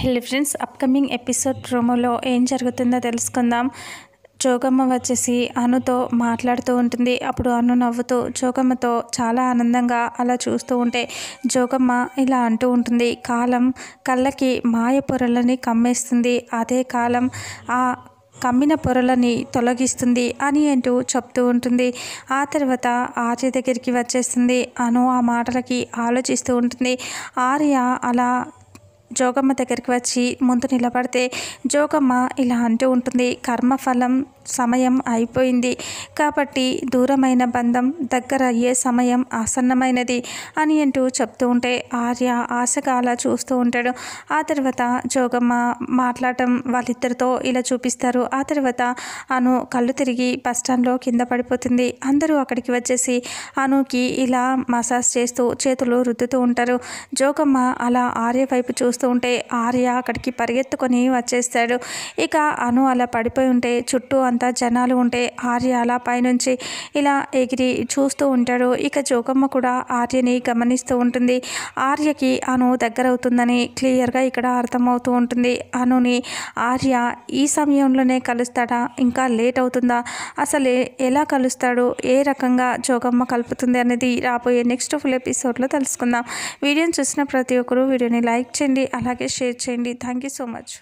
hello friends upcoming episode ప్రోమోలో ఏం జరుగుతుందో తెలుసుకుందాం జోగమ్మ వచ్చేసి అనుతో మాట్లాడుతూ ఉంటుంది అప్పుడు అను నవ్వుతూ జోగమ్మతో చాలా ఆనందంగా అలా చూస్తూ ఉంటే జోగమ్మ ఇలా అంటూ ఉంటుంది కాలం కళ్ళకి మాయ పొరలని కమ్మేస్తుంది అదే కాలం ఆ కమ్మిన పొరలని తొలగిస్తుంది అని అంటూ చెప్తూ ఉంటుంది ఆ తర్వాత ఆర్య దగ్గరికి వచ్చేస్తుంది అను ఆ మాటలకి ఆలోచిస్తూ ఉంటుంది ఆర్య అలా జోగమ్మ దగ్గరికి వచ్చి ముందు నిలబడితే జోగమ్మ ఇలా అంటూ ఉంటుంది కర్మఫలం సమయం అయిపోయింది కాబట్టి దూరమైన బంధం దగ్గర అయ్యే సమయం ఆసన్నమైనది అని అంటూ చెప్తూ ఉంటే ఆర్య ఆశగా అలా చూస్తూ ఉంటాడు ఆ తర్వాత జోగమ్మ మాట్లాడటం వాళ్ళిద్దరితో ఇలా చూపిస్తారు ఆ తర్వాత అను కళ్ళు తిరిగి బస్టాండ్లో కింద పడిపోతుంది అందరూ అక్కడికి వచ్చేసి అనుకి ఇలా మసాజ్ చేస్తూ చేతులు రుద్దుతూ ఉంటారు జోగమ్మ అలా ఆర్య వైపు చూస్తూ చూస్తూ ఉంటే ఆర్య అక్కడికి పరిగెత్తుకొని వచ్చేస్తాడు ఇక అను అలా పడిపోయి ఉంటే చుట్టూ అంతా జనాలు ఉంటే ఆర్య అలా పైనుంచి ఇలా ఎగిరి చూస్తూ ఉంటాడు ఇక జోగమ్మ కూడా ఆర్యని గమనిస్తూ ఉంటుంది ఆర్యకి అను దగ్గరవుతుందని క్లియర్గా ఇక్కడ అర్థమవుతూ ఉంటుంది అనుని ఆర్య ఈ సమయంలోనే కలుస్తాడా ఇంకా లేట్ అవుతుందా అసలు ఎలా కలుస్తాడు ఏ రకంగా జోగమ్మ కలుపుతుంది అనేది రాబోయే నెక్స్ట్ ఫుల్ ఎపిసోడ్లో తెలుసుకుందాం వీడియోని చూసిన ప్రతి ఒక్కరూ వీడియోని లైక్ చేయండి అలాగే షేర్ చేయండి థ్యాంక్ యూ సో మచ్